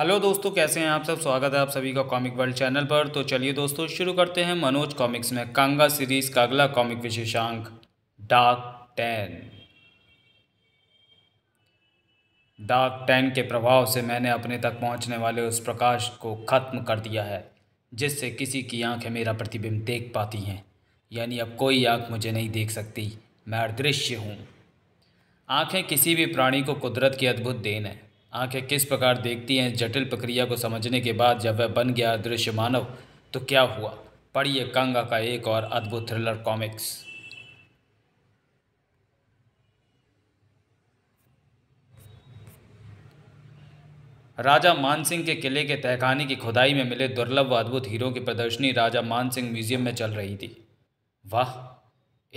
Hello दोस्तों कैसे हैं आप सब स्वागत है आप सभी का कॉमिक वर्ल्ड चैनल पर तो चलिए दोस्तों शुरू करते हैं मनोज कॉमिक्स में कांगा सीरीज का अगला कॉमिक विशेषांक डार्क टेन डार्क टेन के प्रभाव से मैंने अपने तक पहुंचने वाले उस प्रकाश को खत्म कर दिया है जिससे किसी की आंखें मेरा प्रतिबिंब देख पाती हैं यानी अब कोई आँख मुझे नहीं देख सकती मैं अदृश्य हूँ आँखें किसी भी प्राणी को कुदरत की अद्भुत देन है आंखें किस प्रकार देखती हैं जटिल प्रक्रिया को समझने के बाद जब वह बन गया दृश्य मानव तो क्या हुआ पढ़िए कांगा का एक और अद्भुत थ्रिलर कॉमिक्स राजा मानसिंह के किले के तहखाने की खुदाई में मिले दुर्लभ व अद्भुत हीरो की प्रदर्शनी राजा मानसिंह म्यूजियम में चल रही थी वाह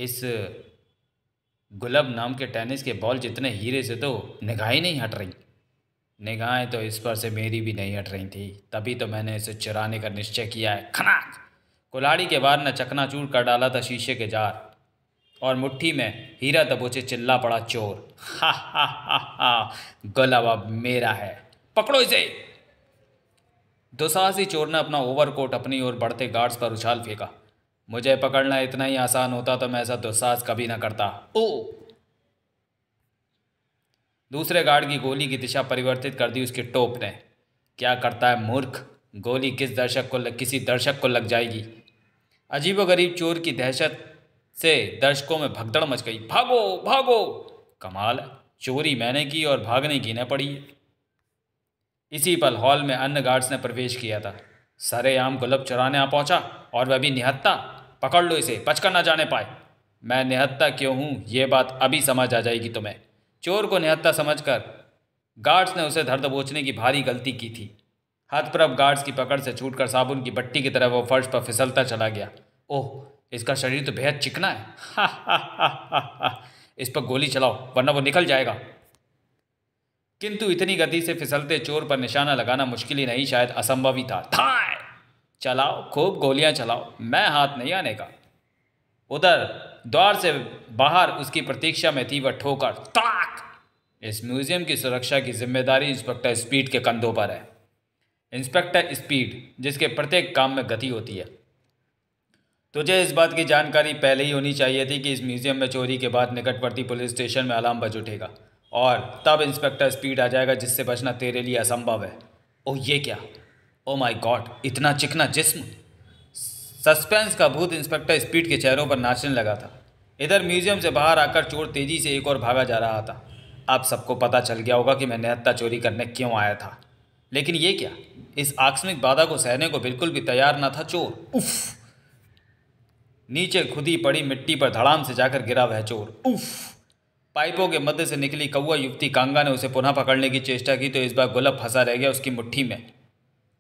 इस गुलब नाम के टेनिस के बॉल जितने हीरे से तो निगाहें नहीं हट रही निगाहें तो इस पर से मेरी भी नहीं हट रही थी तभी तो मैंने इसे चुराने का निश्चय किया है खनाक कुलाड़ी के बाद न चूर कर डाला था शीशे के जार और मुट्ठी में हीरा दबोचे चिल्ला पड़ा चोर हा हा हा हा गलब मेरा है पकड़ो इसे दुसाहसी चोर ने अपना ओवरकोट अपनी ओर बढ़ते गार्ड्स पर उछाल फेंका मुझे पकड़ना इतना ही आसान होता तो मैं ऐसा दुस्साहस कभी ना करता ओ दूसरे गार्ड की गोली की दिशा परिवर्तित कर दी उसके टोप ने क्या करता है मूर्ख गोली किस दर्शक को लग किसी दर्शक को लग जाएगी अजीबोगरीब चोर की दहशत से दर्शकों में भगदड़ मच गई भागो भागो कमाल चोरी मैंने की और भागने की न पड़ी इसी पल हॉल में अन्य गार्ड्स ने प्रवेश किया था सरे आम गुलब चुराने आ पहुंचा और वह भी निहत्ता पकड़ लो इसे पचकर ना जाने पाए मैं निहत्ता क्यों हूं ये बात अभी समझ आ जाएगी तुम्हें चोर को निहत्ता समझकर गार्ड्स ने उसे धर दबोचने की भारी गलती की थी हथप्रभ गार्ड्स की पकड़ से छूटकर साबुन की बट्टी की तरह वो फर्श पर फिसलता चला गया ओह इसका शरीर तो बेहद चिकना है हा हा हा हा हा इस पर गोली चलाओ वरना वो निकल जाएगा किंतु इतनी गति से फिसलते चोर पर निशाना लगाना मुश्किल ही नहीं शायद असंभव ही था चलाओ खूब गोलियां चलाओ मैं हाथ नहीं आने का उधर द्वार से बाहर उसकी प्रतीक्षा में थी वह ठोकर ताक इस म्यूजियम की सुरक्षा की जिम्मेदारी इंस्पेक्टर स्पीड के कंधों पर है इंस्पेक्टर स्पीड जिसके प्रत्येक काम में गति होती है तुझे इस बात की जानकारी पहले ही होनी चाहिए थी कि इस म्यूजियम में चोरी के बाद निकटवर्ती पुलिस स्टेशन में अलार्म बज उठेगा और तब इंस्पेक्टर स्पीड आ जाएगा जिससे बचना तेरे लिए असंभव है ओह ये क्या ओ माय गॉड इतना चिकना जिस्म सस्पेंस का भूत इंस्पेक्टर स्पीड के चेहरों पर नाचने लगा था इधर म्यूजियम से बाहर आकर चोर तेजी से एक और भागा जा रहा था अब सबको पता चल गया होगा कि मैं निहत्ता चोरी करने क्यों आया था लेकिन ये क्या इस आकस्मिक बाधा को सहने को बिल्कुल भी तैयार ना था चोर उफ नीचे खुदी पड़ी मिट्टी पर धड़ाम से जाकर गिरा वह चोर उफ पाइपों के मध्य से निकली कौआ युवती कांगा ने उसे पुनः पकड़ने की चेष्टा की तो इस बार गुलब फंसा रह गया उसकी मुट्ठी में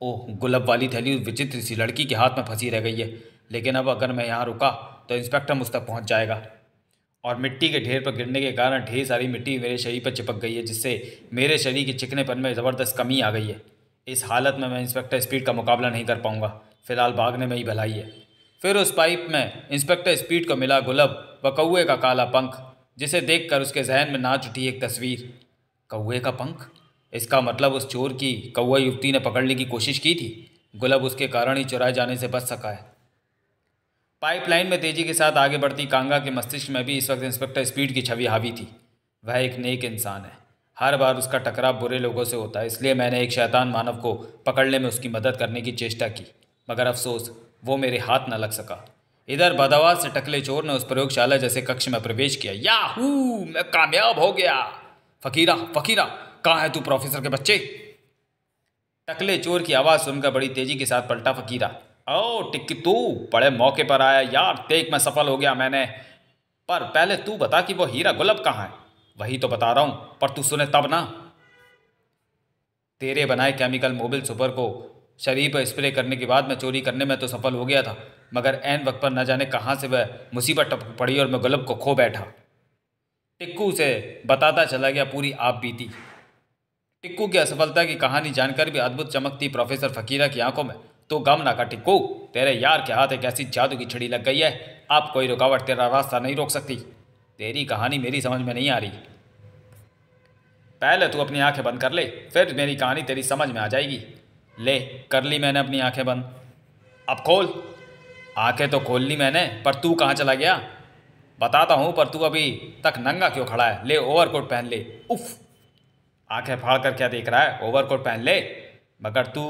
ओह गुलब वाली थैली उस विचित्र सी लड़की के हाथ में फंसी रह गई है लेकिन अब अगर मैं यहाँ रुका तो इंस्पेक्टर मुझ तक पहुँच जाएगा और मिट्टी के ढेर पर गिरने के कारण ढेर सारी मिट्टी मेरे शरीर पर चिपक गई है जिससे मेरे शरीर के चिकनेपन में ज़बरदस्त कमी आ गई है इस हालत में मैं इंस्पेक्टर स्पीड का मुकाबला नहीं कर पाऊँगा फिलहाल भागने में ही भलाई है फिर उस पाइप में इंस्पेक्टर स्पीड को मिला गुलब व कौए का काला पंख जिसे देखकर उसके जहन में नाच उठी एक तस्वीर कौए का पंख इसका मतलब उस चोर की कौआ युवती ने पकड़ने की कोशिश की थी गुलाब उसके कारण ही चुराए जाने से बच सका है पाइपलाइन में तेजी के साथ आगे बढ़ती कांगा के मस्तिष्क में भी इस वक्त इंस्पेक्टर स्पीड की छवि हावी थी वह एक नेक इंसान है हर बार उसका टकराव बुरे लोगों से होता है इसलिए मैंने एक शैतान मानव को पकड़ने में उसकी मदद करने की चेष्टा की मगर अफसोस वो मेरे हाथ न लग सका इधर बदावाज से टकले चोर ने उस प्रयोगशाला जैसे कक्ष में प्रवेश किया याहू मैं कामयाब हो गया फकीरा फकीरा कहाँ है तू प्रोफेसर के बच्चे टकले चोर की आवाज़ सुनकर बड़ी तेजी के साथ पलटा फकीरा ओ टिक्की तू बड़े मौके पर आया यार देख मैं सफल हो गया मैंने पर पहले तू बता कि वो हीरा गुलब कहाँ है वही तो बता रहा हूँ पर तू सुने तब ना तेरे बनाए केमिकल मोबिल सुपर को शरीर पर स्प्रे करने के बाद मैं चोरी करने में तो सफल हो गया था मगर एन वक्त पर न जाने कहाँ से वह मुसीबत टप पड़ी और मैं गुलब को खो बैठा टिक्कू से बताता चला गया पूरी आप बीती टिक्कू की असफलता की कहानी जानकर भी अद्भुत चमकती प्रोफेसर फकीरा की आंखों में तो गम ना का टिक्कू तेरे यार के हाथ एक ऐसी जादू की छड़ी लग गई है आप कोई रुकावट तेरा रास्ता नहीं रोक सकती तेरी कहानी मेरी समझ में नहीं आ रही पहले तू अपनी आंखें बंद कर ले फिर मेरी कहानी तेरी समझ में आ जाएगी ले कर ली मैंने अपनी आंखें बंद अब खोल आंखें तो खोल ली मैंने पर तू कहाँ चला गया बताता हूँ पर तू अभी तक नंगा क्यों खड़ा है ले ओवरकोट पहन ले उफ़ आंखें फाड़ कर क्या देख रहा है ओवरकोट पहन ले मगर तू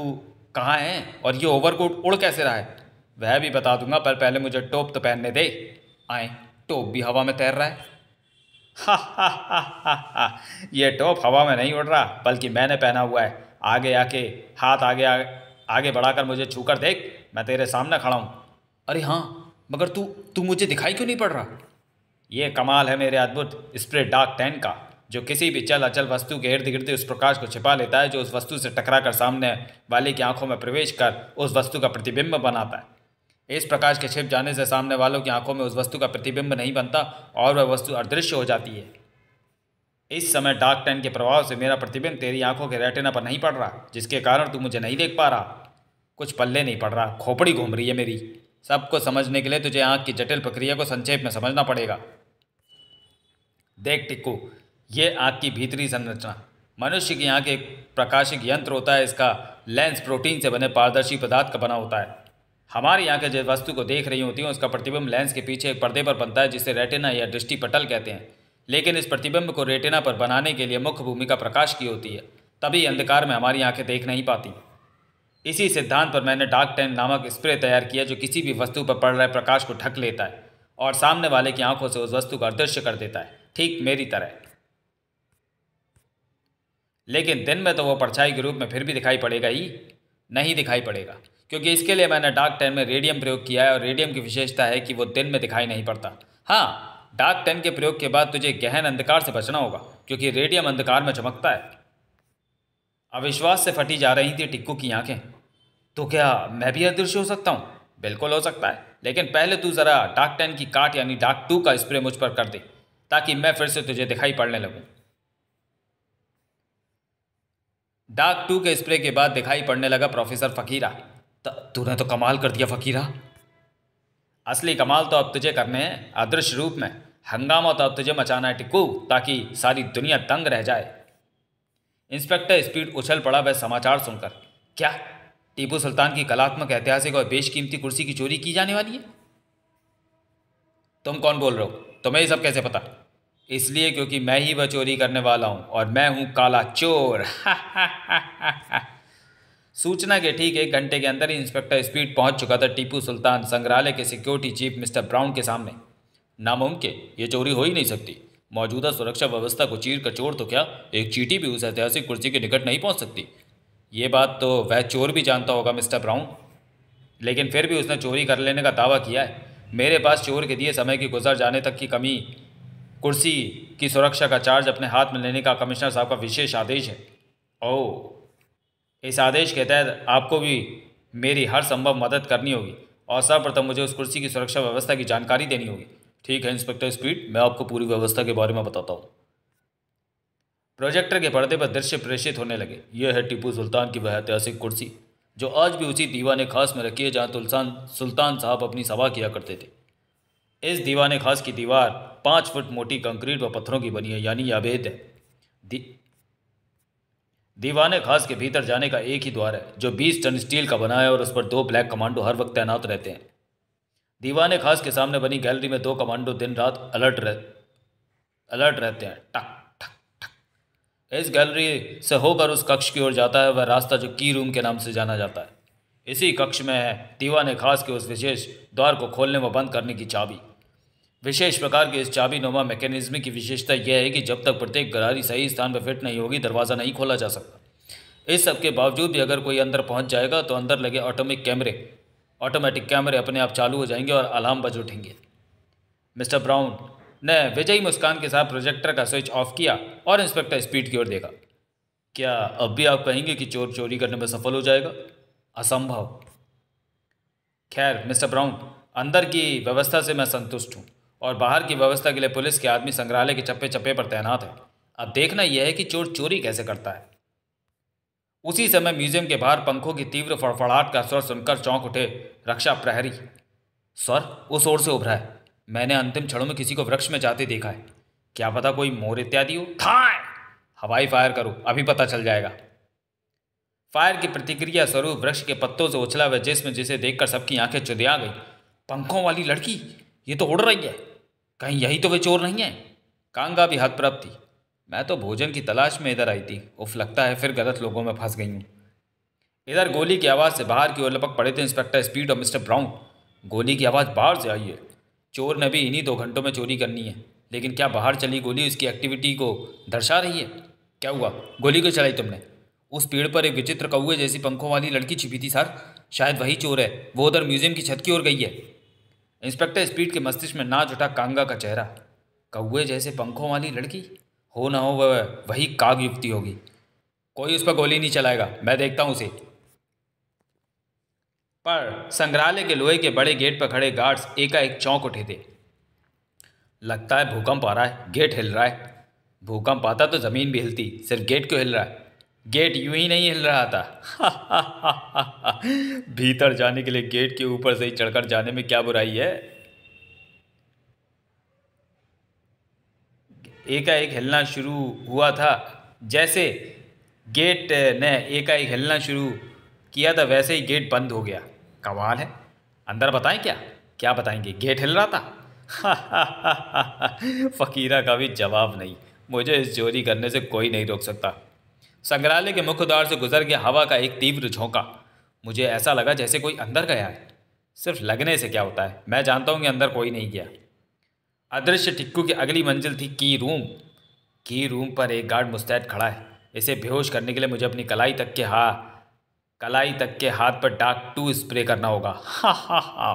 कहाँ है और ये ओवरकोट उड़ कैसे रहा है वह भी बता दूंगा पर पहले मुझे टोप तो पहनने दे आए टोप भी हवा में तैर रहा है हा हा हा हा हा ये टोप हवा में नहीं उड़ रहा बल्कि मैंने पहना हुआ है आगे आके हाथ आगे आगे, आगे बढ़ाकर मुझे छू कर देख मैं तेरे सामने खड़ा हूँ अरे हाँ मगर तू तू मुझे दिखाई क्यों नहीं पड़ रहा ये कमाल है मेरे अद्भुत स्प्रे डार्क टेन का जो किसी भी चल अचल वस्तु के इर्द गिर्द उस प्रकाश को छिपा लेता है जो उस वस्तु से टकरा कर सामने वाले की आंखों में प्रवेश कर उस वस्तु का प्रतिबिंब बनाता है इस प्रकाश के छिप जाने से सामने वालों की आंखों में उस वस्तु का प्रतिबिंब नहीं बनता और वह वस्तु अदृश्य हो जाती है इस समय डार्क टैन के प्रभाव से मेरा प्रतिबिंब तेरी आंखों के रेटेना पर नहीं पड़ रहा जिसके कारण तू मुझे नहीं देख पा रहा कुछ पल्ले नहीं पड़ रहा खोपड़ी घूम रही है मेरी सबको समझने के लिए तुझे आँख की जटिल प्रक्रिया को संक्षेप में समझना पड़ेगा देख टिक्कू ये आँख की भीतरी संरचना मनुष्य की आँख एक प्रकाशिक यंत्र होता है इसका लेंस प्रोटीन से बने पारदर्शी पदार्थ का बना होता है हमारी के जिस वस्तु को देख रही होती हैं उसका प्रतिबिंब लेंस के पीछे एक पर्दे पर बनता है जिसे रेटिना या दृष्टि पटल कहते हैं लेकिन इस प्रतिबिंब को रेटिना पर बनाने के लिए मुख्य भूमिका प्रकाश की होती है तभी अंधकार में हमारी आंखें देख नहीं पाती इसी सिद्धांत पर मैंने डार्क टेन नामक स्प्रे तैयार किया जो किसी भी वस्तु पर पड़ रहे प्रकाश को ढक लेता है और सामने वाले की आंखों से उस वस्तु का अदृश्य कर देता है ठीक मेरी तरह लेकिन दिन में तो वो परछाई के रूप में फिर भी दिखाई पड़ेगा ही नहीं दिखाई पड़ेगा क्योंकि इसके लिए मैंने डार्क टेन में रेडियम प्रयोग किया है और रेडियम की विशेषता है कि वो दिन में दिखाई नहीं पड़ता हाँ डार्क टेन के प्रयोग के बाद तुझे गहन अंधकार से बचना होगा क्योंकि रेडियम अंधकार में चमकता है अविश्वास से फटी जा रही थी टिक्कू की आंखें तो क्या मैं भी अदृश्य हो सकता हूँ बिल्कुल हो सकता है लेकिन पहले तू ज़रा डाक टेन की काट यानी डाक टू का स्प्रे मुझ पर कर दे ताकि मैं फिर से तुझे दिखाई पड़ने लगूँ डाक टू के स्प्रे के बाद दिखाई पड़ने लगा प्रोफेसर फकीरा तूने तो कमाल कर दिया फकीरा असली कमाल तो अब तुझे करने हैं अदृश्य रूप में हंगामा तो अब तुझे मचाना है टिकू ताकि सारी दुनिया तंग रह जाए इंस्पेक्टर स्पीड उछल पड़ा वह समाचार सुनकर क्या टीपू सुल्तान की कलात्मक ऐतिहासिक और बेशकीमती कुर्सी की चोरी की जाने वाली है तुम कौन बोल रहे हो तुम्हें ये सब कैसे पता इसलिए क्योंकि मैं ही वह चोरी करने वाला हूँ और मैं हूँ काला चोर सूचना के ठीक एक घंटे के अंदर ही इंस्पेक्टर स्पीड पहुंच चुका था टीपू सुल्तान संग्रहालय के सिक्योरिटी चीफ मिस्टर ब्राउन के सामने नामुमकिन ये चोरी हो ही नहीं सकती मौजूदा सुरक्षा व्यवस्था को चीर कर चोर तो क्या एक चीटी भी उस ऐतिहासिक कुर्सी के निकट नहीं पहुंच सकती ये बात तो वह चोर भी जानता होगा मिस्टर ब्राउन लेकिन फिर भी उसने चोरी कर लेने का दावा किया है मेरे पास चोर के दिए समय की गुजर जाने तक की कमी कुर्सी की सुरक्षा का चार्ज अपने हाथ में लेने का कमिश्नर साहब का विशेष आदेश है ओ इस आदेश के तहत आपको भी मेरी हर संभव मदद करनी होगी और सर्वप्रथम मुझे उस कुर्सी की सुरक्षा व्यवस्था की जानकारी देनी होगी ठीक है इंस्पेक्टर स्पीड मैं आपको पूरी व्यवस्था के बारे में बताता हूँ प्रोजेक्टर के पर्दे पर दृश्य प्रेषित होने लगे यह है टीपू सुल्तान की वह ऐतिहासिक कुर्सी जो आज भी उसी दीवाने खास में रखी है जहाँ तुलसान सुल्तान साहब अपनी सभा किया करते थे इस दीवाने खास की दीवार पाँच फुट मोटी कंक्रीट व पत्थरों की बनी है यानी यह अवैध है दीवाने खास के भीतर जाने का एक ही द्वार है जो बीस टन स्टील का बना है और उस पर दो ब्लैक कमांडो हर वक्त तैनात रहते हैं दीवाने खास के सामने बनी गैलरी में दो कमांडो दिन रात अलर्ट रह अलर्ट रहते हैं टक इस गैलरी से होकर उस कक्ष की ओर जाता है वह रास्ता जो की रूम के नाम से जाना जाता है इसी कक्ष में है दीवाने खास के उस विशेष द्वार को खोलने व बंद करने की चाबी विशेष प्रकार के इस चाबी नोमा मैकेनिज्म की विशेषता यह है कि जब तक प्रत्येक गरारी सही स्थान पर फिट नहीं होगी दरवाज़ा नहीं खोला जा सकता इस सब के बावजूद भी अगर कोई अंदर पहुंच जाएगा तो अंदर लगे ऑटोमिक कैमरे ऑटोमेटिक कैमरे अपने आप चालू हो जाएंगे और अलार्म बज उठेंगे मिस्टर ब्राउन ने विजयी मुस्कान के साथ प्रोजेक्टर का स्विच ऑफ किया और इंस्पेक्टर स्पीड की ओर देखा क्या अब भी आप कहेंगे कि चोर चोरी करने में सफल हो जाएगा असंभव खैर मिस्टर ब्राउन अंदर की व्यवस्था से मैं संतुष्ट हूँ और बाहर की व्यवस्था के लिए पुलिस के आदमी संग्रहालय के चप्पे चप्पे पर तैनात है अब देखना यह है कि चोर चोरी कैसे करता है उसी समय म्यूजियम के बाहर पंखों की तीव्र फड़फड़ाहट का स्वर सुनकर चौंक उठे रक्षा प्रहरी स्वर उस ओर से उभरा है मैंने अंतिम क्षणों में किसी को वृक्ष में जाते देखा है क्या पता कोई मोर इत्यादि हो था हवाई फायर करो अभी पता चल जाएगा फायर की प्रतिक्रिया स्वरूप वृक्ष के पत्तों से उछला हुआ जिसमें जिसे देखकर सबकी आंखें चुदिया गई पंखों वाली लड़की ये तो उड़ रही है कहीं यही तो वे चोर नहीं है कांगा भी हतप्रभ थी मैं तो भोजन की तलाश में इधर आई थी उफ लगता है फिर गलत लोगों में फंस गई हूँ इधर गोली की आवाज़ से बाहर की ओर लपक पड़े थे इंस्पेक्टर स्पीड और मिस्टर ब्राउन गोली की आवाज़ बाहर से आई है चोर ने भी इन्हीं दो घंटों में चोरी करनी है लेकिन क्या बाहर चली गोली उसकी एक्टिविटी को दर्शा रही है क्या हुआ गोली को चलाई तुमने उस पेड़ पर एक विचित्र कौए जैसी पंखों वाली लड़की छिपी थी सर शायद वही चोर है वो उधर म्यूजियम की छत की ओर गई है इंस्पेक्टर स्पीड के मस्तिष्क में ना जुटा कांगा का चेहरा कौए जैसे पंखों वाली लड़की हो ना हो वह वही काग युक्ति होगी कोई उस पर गोली नहीं चलाएगा मैं देखता हूँ उसे पर संग्रहालय के लोहे के बड़े गेट पर खड़े गार्ड्स एकाएक चौंक उठे थे लगता है भूकंप आ रहा है गेट हिल रहा है भूकंप आता तो ज़मीन भी हिलती सिर्फ गेट क्यों हिल रहा है गेट यूं ही नहीं हिल रहा था भीतर जाने के लिए गेट के ऊपर से ही चढ़कर जाने में क्या बुराई है एकाएक हिलना शुरू हुआ था जैसे गेट ने एकाएक हिलना शुरू किया था वैसे ही गेट बंद हो गया कमाल है अंदर बताएं क्या क्या बताएंगे गेट हिल रहा था फकीरा का भी जवाब नहीं मुझे इस चोरी करने से कोई नहीं रोक सकता संग्रहालय के मुख्य द्वार से गुजर गया हवा का एक तीव्र झोंका मुझे ऐसा लगा जैसे कोई अंदर गया है सिर्फ लगने से क्या होता है मैं जानता हूँ कि अंदर कोई नहीं गया अदृश्य टिक्कू की अगली मंजिल थी की रूम की रूम पर एक गार्ड मुस्तैद खड़ा है इसे बेहोश करने के लिए मुझे अपनी कलाई तक के हा कलाई तक के हाथ पर डाक टू स्प्रे करना होगा हा हा हा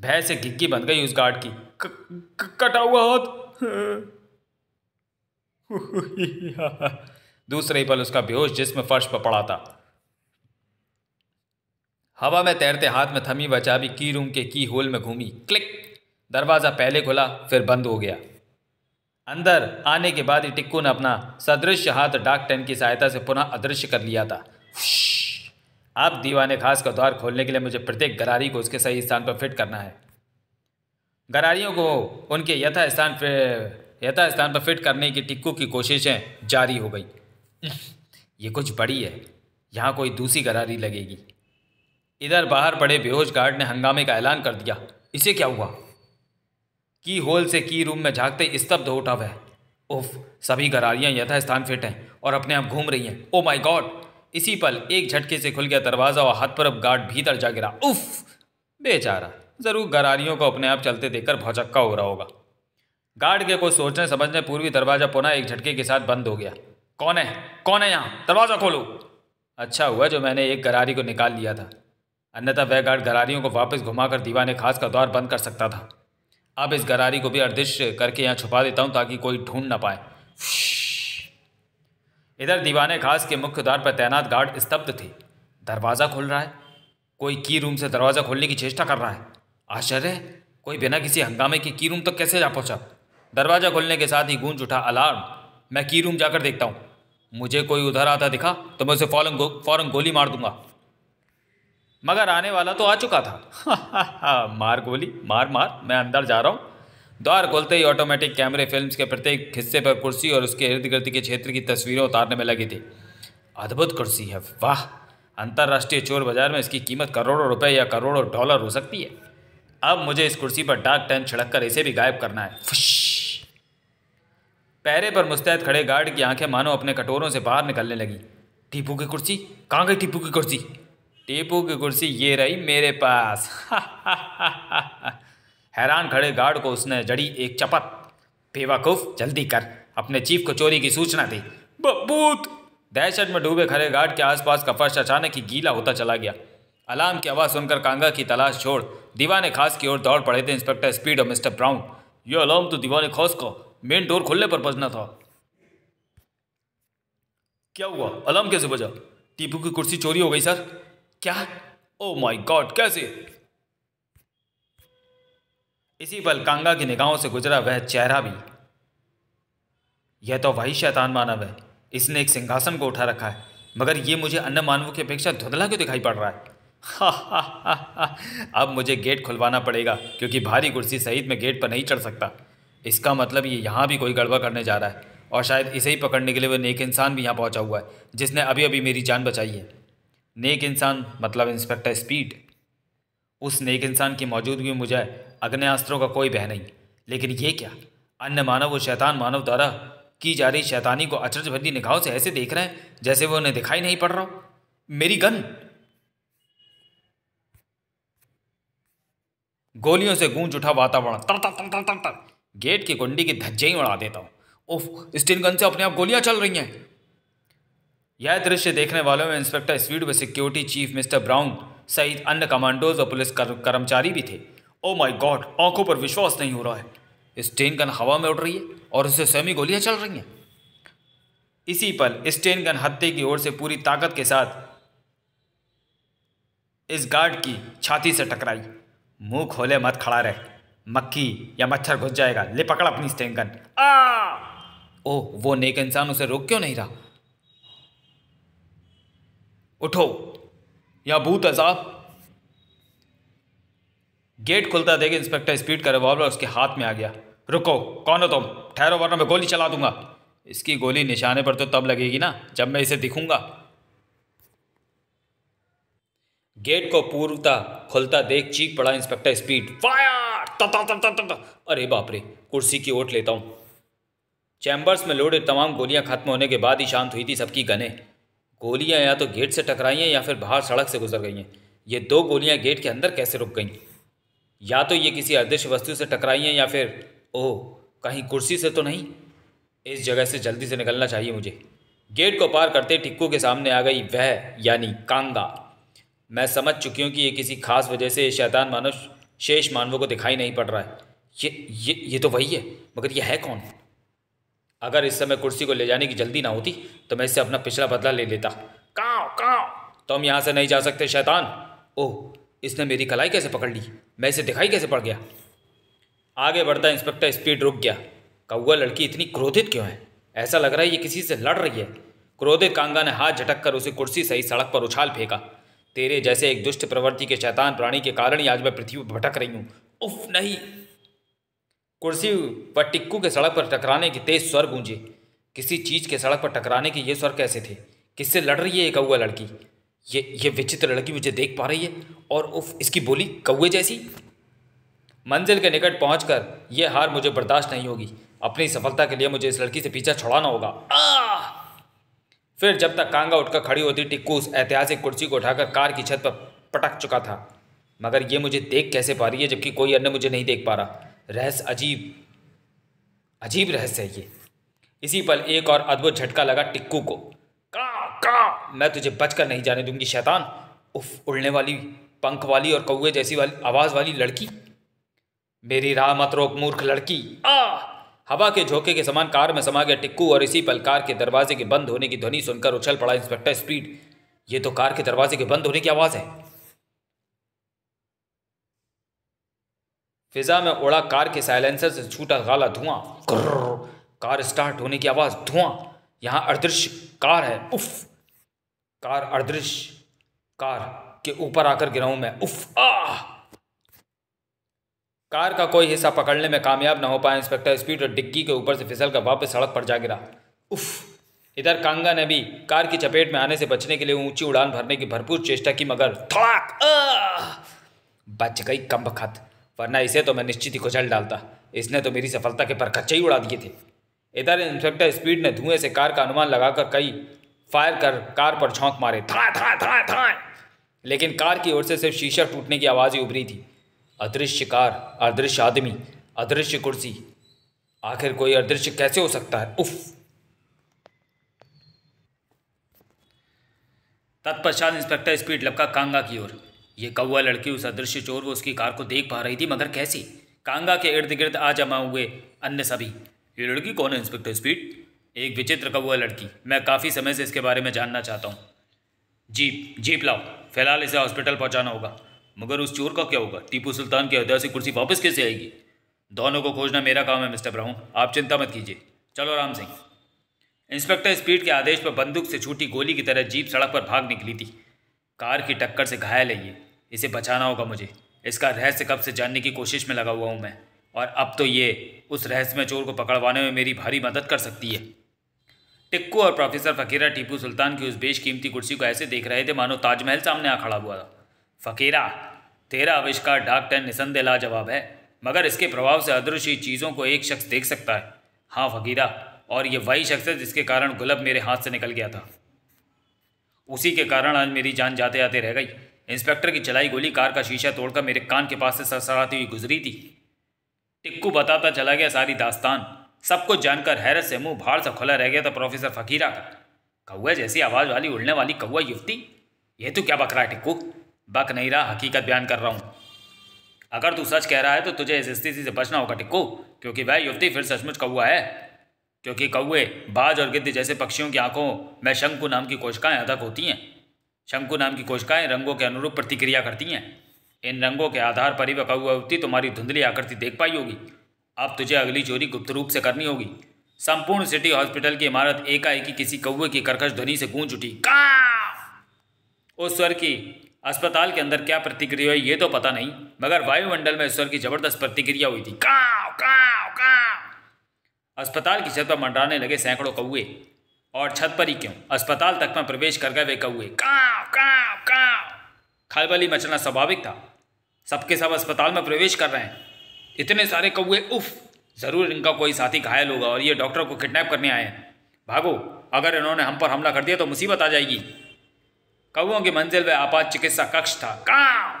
भय से घिग्गी बन गई उस गार्ड की क, क, कटा हुआ हाथ दूसरे ही पल उसका बेहोश जिसम फर्श पर पड़ा था हवा में तैरते हाथ में थमी बचा भी की रूम के की होल में घूमी क्लिक दरवाज़ा पहले खुला फिर बंद हो गया अंदर आने के बाद ही टिक्कू ने अपना सदृश हाथ डाक टेन की सहायता से पुनः अदृश्य कर लिया था अब दीवाने खास का द्वार खोलने के लिए मुझे प्रत्येक गरारी को उसके सही स्थान पर फिट करना है गरारियों को उनके यथा स्थान यथास्थान पर फिट करने की टिक्कू की कोशिशें जारी हो गई ये कुछ बड़ी है यहाँ कोई दूसरी गरारी लगेगी इधर बाहर पड़े बेहोश गार्ड ने हंगामे का ऐलान कर दिया इसे क्या हुआ की होल से की रूम में झांकते स्तब्ध हो उठा वह उफ सभी गरारियाँ यथास्थान फिट हैं और अपने आप घूम रही हैं ओ माई गॉड इसी पल एक झटके से खुल गया दरवाज़ा और हाथ पर अब गार्ड भीतर जा गिरा उफ बेचारा ज़रूर गरारियों को अपने आप चलते देखकर भौचक्का हो रहा होगा गार्ड के कुछ सोचने समझने पूर्वी दरवाजा पुनः एक झटके के साथ बंद हो गया कौन है कौन है यहाँ दरवाजा खोलो अच्छा हुआ जो मैंने एक गरारी को निकाल लिया था अन्यथा वह गार्ड गरारियों को वापस घुमाकर दीवाने खास का द्वार बंद कर सकता था अब इस गरारी को भी अर्दृश्य करके यहाँ छुपा देता हूँ ताकि कोई ढूंढ ना पाए इधर दीवाने खास के मुख्य द्वार पर तैनात गार्ड स्तब्ध थे दरवाज़ा खोल रहा है कोई की रूम से दरवाज़ा खोलने की चेष्टा कर रहा है आश्चर्य कोई बिना किसी हंगामे के की रूम तक तो कैसे जा पहुँचा दरवाज़ा खोलने के साथ ही गूंज उठा अलार्म मैं की रूम जाकर देखता हूँ मुझे कोई उधर आता दिखा तो मैं उसे फौरन गो, फौरन गोली मार दूंगा मगर आने वाला तो आ चुका था हा, हा, हा, मार गोली मार मार मैं अंदर जा रहा हूँ द्वार खोलते ही ऑटोमेटिक कैमरे फिल्म के प्रत्येक हिस्से पर कुर्सी और उसके इर्द गिर्द के क्षेत्र की तस्वीरें उतारने में लगी थी अद्भुत कुर्सी है वाह अंतर्राष्ट्रीय चोर बाजार में इसकी कीमत करोड़ों रुपए या करोड़ों डॉलर हो सकती है अब मुझे इस कुर्सी पर डाक टैन छिड़क कर इसे भी गायब करना है फुश पैरे पर मुस्तैद खड़े गार्ड की आंखें मानो अपने कटोरों से बाहर निकलने लगी टीपू की कुर्सी कहाँ गई टीपू की कुर्सी टीपू की कुर्सी ये रही मेरे पास हैरान खड़े गार्ड को उसने जड़ी एक चपत बेवकूफ़ जल्दी कर अपने चीफ को चोरी की सूचना दी बबूत दहशत में डूबे खड़े गार्ड के आसपास का फर्श अचानक ही गीला होता चला गया अलार्म की आवाज़ सुनकर कांगा की तलाश छोड़ दीवाने खास की ओर दौड़ पड़े थे इंस्पेक्टर स्पीड और मिस्टर ब्राउन यह अलार्म तो दीवाने खास का मेन डोर खुलने पर बजना था क्या हुआ अलार्म कैसे बजा टीपू की कुर्सी चोरी हो गई सर क्या ओ माय गॉड कैसे इसी पल कांगा की निगाहों से गुजरा वह चेहरा भी यह तो वही शैतान मानव है इसने एक सिंहासन को उठा रखा है मगर यह मुझे अन्य मानवों की अपेक्षा धुंधला क्यों दिखाई पड़ रहा है हा हा हा हा अब मुझे गेट खुलवाना पड़ेगा क्योंकि भारी कुर्सी सहित मैं गेट पर नहीं चढ़ सकता इसका मतलब ये यहाँ भी कोई गड़बड़ करने जा रहा है और शायद इसे ही पकड़ने के लिए वह नेक इंसान भी यहाँ पहुँचा हुआ है जिसने अभी अभी मेरी जान बचाई है नेक इंसान मतलब इंस्पेक्टर स्पीड उस नेक इंसान की मौजूदगी में मुझे अग्नयास्त्रों का कोई भय नहीं लेकिन ये क्या अन्य मानव व शैतान मानव द्वारा की जा रही शैतानी को अचरज भरी निगाह से ऐसे देख रहे हैं जैसे वो उन्हें दिखाई नहीं पड़ रहा मेरी गन गोलियों से गूंज उठा वातावरण तड़ तड़ तड़ तड़ तड़ गेट की कुंडी की धज्जे ही उड़ा देता हूँ ओफ स्टीन गन से अपने आप गोलियां चल रही हैं यह दृश्य देखने वालों में इंस्पेक्टर स्वीड व सिक्योरिटी चीफ मिस्टर ब्राउन सहित अन्य कमांडोज और पुलिस कर, कर्मचारी भी थे ओ माई गॉड आंखों पर विश्वास नहीं हो रहा है स्टेन गन हवा में उड़ रही है और उससे स्वयं गोलियां चल रही हैं इसी पल स्टेन गन हत्ते की ओर से पूरी ताकत के साथ इस गार्ड की छाती से टकराई मुंह खोले मत खड़ा रहे मक्खी या मच्छर घुस जाएगा ले पकड़ अपनी स्टेंगन आ ओ वो नेक इंसान उसे रोक क्यों नहीं रहा उठो या भूत अजाब गेट खुलता देखे इंस्पेक्टर स्पीड का रिवॉल्वर उसके हाथ में आ गया रुको कौन हो तुम ठहरो वरना मैं गोली चला दूंगा इसकी गोली निशाने पर तो तब लगेगी ना जब मैं इसे दिखूंगा गेट को पूर्वता खुलता देख चीख पड़ा इंस्पेक्टर स्पीड फायर अरे बाप रे कुर्सी की ओट लेता हूँ चैम्बर्स में लोडे तमाम गोलियां खत्म होने के बाद ही शांत हुई थी सबकी गने गोलियां या तो गेट से टकराई हैं या फिर बाहर सड़क से गुजर गई हैं ये दो गोलियां गेट के अंदर कैसे रुक गईं या तो ये किसी अदृश्य वस्तु से टकराई हैं या फिर ओह कहीं कुर्सी से तो नहीं इस जगह से जल्दी से निकलना चाहिए मुझे गेट को पार करते टिक्कू के सामने आ गई वह यानी कांगा मैं समझ चुकी हूँ कि ये किसी खास वजह से शैतान मनुष्य शेष मानवों को दिखाई नहीं पड़ रहा है ये ये ये तो वही है मगर यह है कौन अगर इस समय कुर्सी को ले जाने की जल्दी ना होती तो मैं इससे अपना पिछला बदला ले लेता काँ काँ तुम तो हम यहाँ से नहीं जा सकते शैतान ओह इसने मेरी कलाई कैसे पकड़ ली मैं इसे दिखाई कैसे पड़ गया आगे बढ़ता इंस्पेक्टर स्पीड रुक गया कौआ लड़की इतनी क्रोधित क्यों है ऐसा लग रहा है ये किसी से लड़ रही है क्रोधित कांगा ने हाथ झटक कर उसे कुर्सी सही सड़क पर उछाल फेंका तेरे जैसे एक दुष्ट प्रवृत्ति के शैतान प्राणी के कारण ही आज मैं पृथ्वी पर भटक रही हूँ उफ नहीं कुर्सी पर टिक्कू के सड़क पर टकराने के तेज स्वर गूंजे किसी चीज़ के सड़क पर टकराने के ये स्वर कैसे थे किससे लड़ रही है ये कौआ लड़की ये ये विचित्र लड़की मुझे देख पा रही है और उफ इसकी बोली कौए जैसी मंजिल के निकट पहुँच कर यह हार मुझे बर्दाश्त नहीं होगी अपनी सफलता के लिए मुझे इस लड़की से पीछा छोड़ाना होगा आ फिर जब तक कांगा उठकर खड़ी होती टिक्कू उस ऐतिहासिक कुर्सी को उठाकर कार की छत पर पटक चुका था मगर ये मुझे देख कैसे पा रही है जबकि कोई अन्य मुझे नहीं देख पा रहा रहस्य अजीब अजीब रहस्य है ये इसी पल एक और अद्भुत झटका लगा टिक्कू को का का मैं तुझे बचकर नहीं जाने दूंगी शैतान उफ उड़ने वाली पंख वाली और कौए जैसी वाली आवाज़ वाली लड़की मेरी राह मत रोक मूर्ख लड़की आ हवा के झोंके के समान कार में समा गया टिक्कू और इसी पल कार के दरवाजे के बंद होने की ध्वनि सुनकर उछल पड़ा इंस्पेक्टर स्पीड ये तो कार के दरवाजे के बंद होने की आवाज़ है फिजा में उड़ा कार के साइलेंसर से छूटा गाला धुआं कार स्टार्ट होने की आवाज़ धुआं यहां अदृश्य कार है उफ कार अदृश्य कार के ऊपर आकर गिराऊं मैं उफ आ कार का कोई हिस्सा पकड़ने में कामयाब न हो पाया इंस्पेक्टर स्पीड और डिग्गी के ऊपर से फिसल कर वापस सड़क पर जा गिरा उफ इधर कांगा ने भी कार की चपेट में आने से बचने के लिए ऊंची उड़ान भरने की भरपूर चेष्टा की मगर थड़ाक बच गई कम खत वरना इसे तो मैं निश्चित ही कुचल डालता इसने तो मेरी सफलता के पर कच्चे ही उड़ा दिए थे इधर इंस्पेक्टर स्पीड ने धुएं से कार का अनुमान लगाकर कई फायर कर कार पर झोंक मारे था था था था लेकिन कार की ओर से सिर्फ शीशा टूटने की आवाज़ ही उभरी थी अदृश्य कार अदृश्य आदमी अदृश्य कुर्सी आखिर कोई अदृश्य कैसे हो सकता है उफ तत्पश्चात इंस्पेक्टर स्पीड लपका कांगा की ओर यह कौआ लड़की उस अदृश्य चोर व उसकी कार को देख पा रही थी मगर कैसे कांगा के इर्द गिर्द आ जमा हुए अन्य सभी ये लड़की कौन है इंस्पेक्टर स्पीड एक विचित्र कौआ लड़की मैं काफ़ी समय से इसके बारे में जानना चाहता हूँ जीप जीप लाओ फिलहाल इसे हॉस्पिटल पहुँचाना होगा मगर उस चोर का क्या होगा टीपू सुल्तान की अयोध्या से कुर्सी वापस कैसे आएगी दोनों को खोजना मेरा काम है मिस्टर ब्राउन आप चिंता मत कीजिए चलो राम सिंह इंस्पेक्टर स्पीड के आदेश पर बंदूक से छूटी गोली की तरह जीप सड़क पर भाग निकली थी कार की टक्कर से घायल है ये इसे बचाना होगा मुझे इसका रहस्य कब से जानने की कोशिश में लगा हुआ हूँ मैं और अब तो ये उस रहस्यमय चोर को पकड़वाने में मेरी भारी मदद कर सकती है टिक्कू और प्रोफेसर फकीरा टीपू सुल्तान की उस बेशकीमती कुर्सी को ऐसे देख रहे थे मानो ताजमहल सामने आ खड़ा हुआ था फ़कीरा तेरा आविष्कार डाकटन निसंदेह लाजवाब है मगर इसके प्रभाव से अदृश्य चीज़ों को एक शख्स देख सकता है हाँ फ़कीरा और ये वही शख्स है जिसके कारण गुलब मेरे हाथ से निकल गया था उसी के कारण आज मेरी जान जाते जाते रह गई इंस्पेक्टर की चलाई गोली कार का शीशा तोड़कर मेरे कान के पास से सरसराती हुई गुजरी थी टिक्कू बताता चला गया सारी दास्तान सब कुछ जानकर हैरत से मुंह भाड़ सा खुला रह गया था प्रोफेसर फकीरा का कौआ जैसी आवाज़ वाली उड़ने वाली कौआ युवती यह तो क्या बकरा है टिक्कू बक नहीं रहा हकीकत बयान कर रहा हूँ अगर तू सच कह रहा है तो तुझे इस स्थिति से बचना होगा टिक्कू क्योंकि भाई युवती फिर सचमुच कौआ है क्योंकि कौए बाज और गिद्ध जैसे पक्षियों की आंखों में शंकु नाम की कोशिकाएं अदक होती हैं शंकु नाम की कोशिकाएं रंगों के अनुरूप प्रतिक्रिया करती हैं इन रंगों के आधार पर ही वह कौआ युवती तुम्हारी धुंधली आकृति देख पाई होगी अब तुझे अगली चोरी गुप्त रूप से करनी होगी संपूर्ण सिटी हॉस्पिटल की इमारत एकाएकी किसी कौए की कर्कश ध्वनि से गूंज उठी का उस स्वर की अस्पताल के अंदर क्या प्रतिक्रिया हुई ये तो पता नहीं मगर वायुमंडल में ईश्वर की जबरदस्त प्रतिक्रिया हुई थी काव काव काव अस्पताल की छत पर मंडराने लगे सैकड़ों कौए और छत पर ही क्यों अस्पताल तक में प्रवेश कर गए वे कौए काव काव काव खलबली मचना स्वाभाविक था सबके सब अस्पताल में प्रवेश कर रहे हैं इतने सारे कौए उफ ज़रूर इनका कोई साथी घायल होगा और ये डॉक्टर को किडनैप करने आए हैं भागो अगर इन्होंने हम पर हमला कर दिया तो मुसीबत आ जाएगी कौओं की मंजिल वह आपात चिकित्सा कक्ष था कहाँ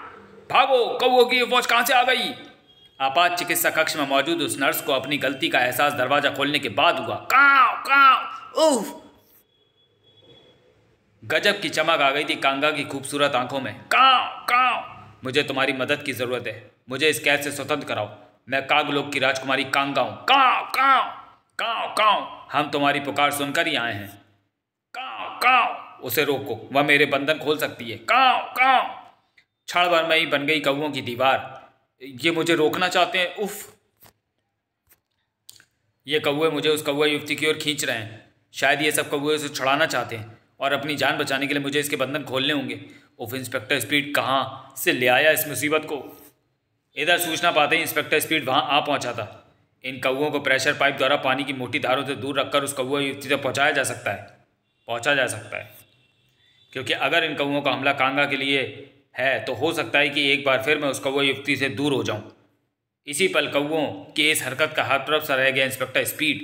भागो कौओं की फौज कहाँ से आ गई आपात चिकित्सा कक्ष में मौजूद उस नर्स को अपनी गलती का एहसास दरवाजा खोलने के बाद हुआ काँ, काँ, उफ गजब की चमक आ गई थी कांगा की खूबसूरत आंखों में काँ, काँ। मुझे तुम्हारी मदद की ज़रूरत है मुझे इस कैद से स्वतंत्र कराओ मैं कागलोक की राजकुमारी कांगा हूं काँ, काँ, काँ, काँ। हम तुम्हारी पुकार सुनकर ही आए हैं काँ, काँ। उसे रोको वह मेरे बंधन खोल सकती है काव काव क्षण भर में ही बन गई कौओं की दीवार ये मुझे रोकना चाहते हैं उफ ये कौए मुझे उस कौआ युवती की ओर खींच रहे हैं शायद ये सब कौए उसे छुड़ाना चाहते हैं और अपनी जान बचाने के लिए मुझे इसके बंधन खोलने होंगे उफ इंस्पेक्टर स्पीड कहाँ से ले आया इस मुसीबत को इधर सूचना पाते ही इंस्पेक्टर स्पीड वहाँ आ पहुँचा था इन कौओं को प्रेशर पाइप द्वारा पानी की मोटी धारों से दूर रखकर उस कौआ युवती तक पहुँचाया जा सकता है पहुँचा जा सकता है क्योंकि अगर इन कौओं का हमला कांगा के लिए है तो हो सकता है कि एक बार फिर मैं उस कौए युक्ति से दूर हो जाऊं इसी पल कौओं की इस हरकत का हर तरफ सा रह गया इंस्पेक्टर स्पीड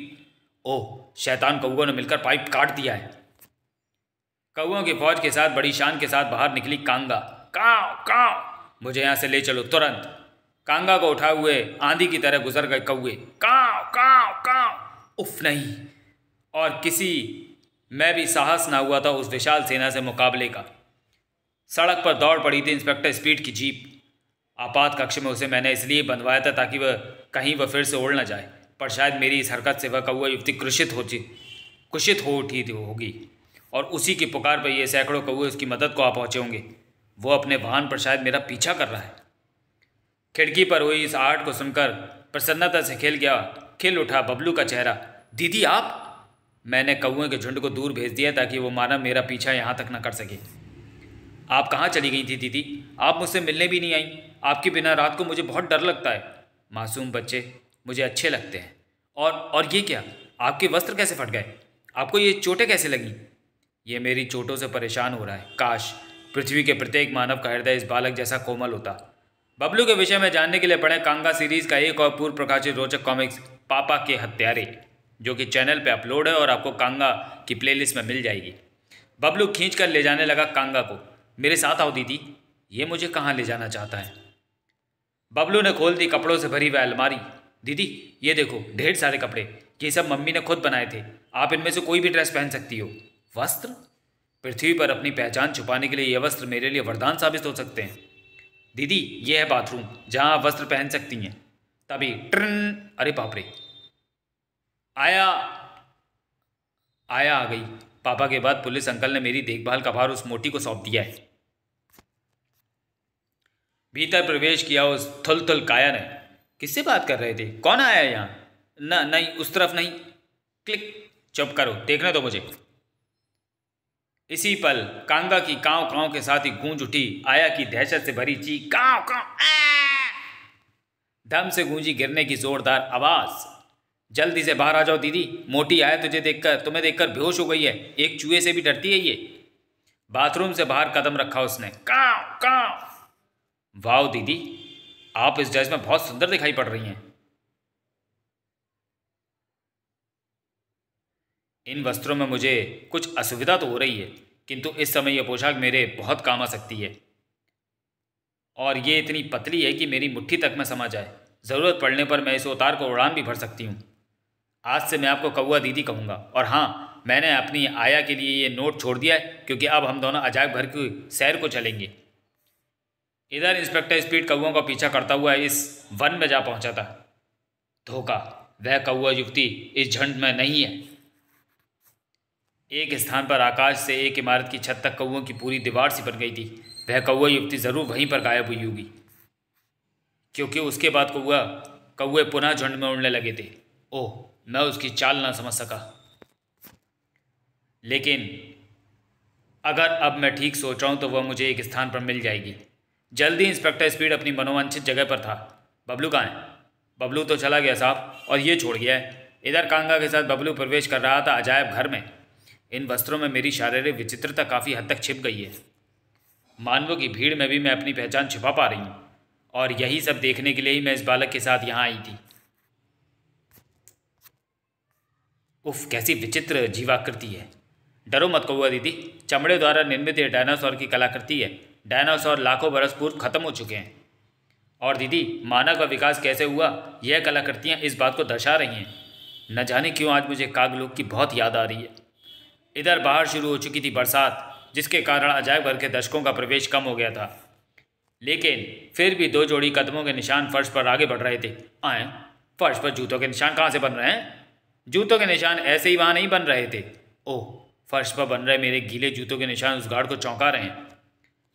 ओह शैतान कौओं ने मिलकर पाइप काट दिया है कौओं की फौज के साथ बड़ी शान के साथ बाहर निकली कांगा का, का मुझे यहाँ से ले चलो तुरंत कांगा को उठा हुए आंधी की तरह गुजर गए कौए का, का, काव उफ नहीं और किसी मैं भी साहस ना हुआ था उस विशाल सेना से मुकाबले का सड़क पर दौड़ पड़ी थी इंस्पेक्टर स्पीड की जीप आपात कक्ष में उसे मैंने इसलिए बंधवाया था ताकि वह कहीं वह फिर से उड़ ना जाए पर शायद मेरी इस हरकत से वह कौआ युवती कृषित हो कुशित हो उठी होगी और उसी की पुकार पर यह सैकड़ों कौए उसकी मदद को आ पहुँचे होंगे वो अपने वाहन पर शायद मेरा पीछा कर रहा है खिड़की पर हुई इस आहट को सुनकर प्रसन्नता से खेल गया खिल उठा बबलू का चेहरा दीदी आप मैंने कौए के झुंड को दूर भेज दिया ताकि वो मानव मेरा पीछा यहाँ तक न कर सके आप कहाँ चली गई थी दीदी आप मुझसे मिलने भी नहीं आई आपके बिना रात को मुझे बहुत डर लगता है मासूम बच्चे मुझे अच्छे लगते हैं और और ये क्या आपके वस्त्र कैसे फट गए आपको ये चोटें कैसे लगीं ये मेरी चोटों से परेशान हो रहा है काश पृथ्वी के प्रत्येक मानव का हृदय इस बालक जैसा कोमल होता बबलू के विषय में जानने के लिए पढ़े कांगा सीरीज का एक और पूर्व प्रकाशित रोचक कॉमिक्स पापा के हत्यारे जो कि चैनल पे अपलोड है और आपको कांगा की प्लेलिस्ट में मिल जाएगी बबलू खींच कर ले जाने लगा कांगा को मेरे साथ आओ दीदी ये मुझे कहाँ ले जाना चाहता है बबलू ने खोल दी कपड़ों से भरी वह अलमारी दीदी ये देखो ढेर सारे कपड़े ये सब मम्मी ने खुद बनाए थे आप इनमें से कोई भी ड्रेस पहन सकती हो वस्त्र पृथ्वी पर अपनी पहचान छुपाने के लिए ये वस्त्र मेरे लिए वरदान साबित हो सकते हैं दीदी ये है बाथरूम जहाँ आप वस्त्र पहन सकती हैं तभी ट्रन अरे पापरे आया आया आ गई पापा के बाद पुलिस अंकल ने मेरी देखभाल का भार उस मोटी को सौंप दिया है भीतर प्रवेश किया उस थुल थुल काया ने किससे बात कर रहे थे कौन आया यहाँ ना नहीं उस तरफ नहीं क्लिक चुप करो देखना तो मुझे इसी पल कांगा की कांव कांव के साथ ही गूंज उठी आया की दहशत से भरी चीख कांव कांव दम से गूंजी गिरने की जोरदार आवाज़ जल्दी से बाहर आ जाओ दीदी मोटी आए तुझे देखकर तुम्हें देखकर बेहोश हो गई है एक चूहे से भी डरती है ये बाथरूम से बाहर कदम रखा उसने का का वाह दीदी आप इस ड्रेस में बहुत सुंदर दिखाई पड़ रही हैं इन वस्त्रों में मुझे कुछ असुविधा तो हो रही है किंतु इस समय यह पोशाक मेरे बहुत काम आ सकती है और ये इतनी पतली है कि मेरी मुट्ठी तक में समा जाए ज़रूरत पड़ने पर मैं इस उतार को उड़ान भी भर सकती हूँ आज से मैं आपको कौआ दीदी कहूँगा और हाँ मैंने अपनी आया के लिए ये नोट छोड़ दिया है क्योंकि अब हम दोनों अजायब घर की सैर को चलेंगे इधर इंस्पेक्टर स्पीड कौओं का पीछा करता हुआ इस वन में जा पहुँचा था धोखा वह कौआ युक्ति इस झंड में नहीं है एक स्थान पर आकाश से एक इमारत की छत तक कौओं की पूरी दीवार सी बन गई थी वह कौआ युक्ति ज़रूर वहीं पर गायब हुई होगी क्योंकि उसके बाद कौआ कौए पुनः झंड में उड़ने लगे थे ओह मैं उसकी चाल ना समझ सका लेकिन अगर अब मैं ठीक सोच रहा हूँ तो वह मुझे एक स्थान पर मिल जाएगी जल्दी इंस्पेक्टर स्पीड अपनी मनोवांछित जगह पर था बबलू कहाँ है बबलू तो चला गया साहब और ये छोड़ गया है इधर कांगा के साथ बबलू प्रवेश कर रहा था अजायब घर में इन वस्त्रों में मेरी शारीरिक विचित्रता काफ़ी हद तक छिप गई है मानवों की भीड़ में भी मैं अपनी पहचान छिपा पा रही हूँ और यही सब देखने के लिए ही मैं इस बालक के साथ यहाँ आई थी उफ कैसी विचित्र जीवाकृति है डरो मत कौआ दीदी चमड़े द्वारा निर्मित यह डायनासोर की कलाकृति है डायनासोर लाखों बरस पूर्व खत्म हो चुके हैं और दीदी मानव का विकास कैसे हुआ यह कलाकृतियाँ इस बात को दर्शा रही हैं न जाने क्यों आज मुझे कागलोक की बहुत याद आ रही है इधर बाहर शुरू हो चुकी थी बरसात जिसके कारण अजायब घर के दशकों का प्रवेश कम हो गया था लेकिन फिर भी दो जोड़ी कदमों के निशान फर्श पर आगे बढ़ रहे थे आए फर्श पर जूतों के निशान कहाँ से बन रहे हैं जूतों के निशान ऐसे ही वहाँ नहीं बन रहे थे ओह फर्श पर बन रहे मेरे गीले जूतों के निशान उस गार्ड को चौंका रहे हैं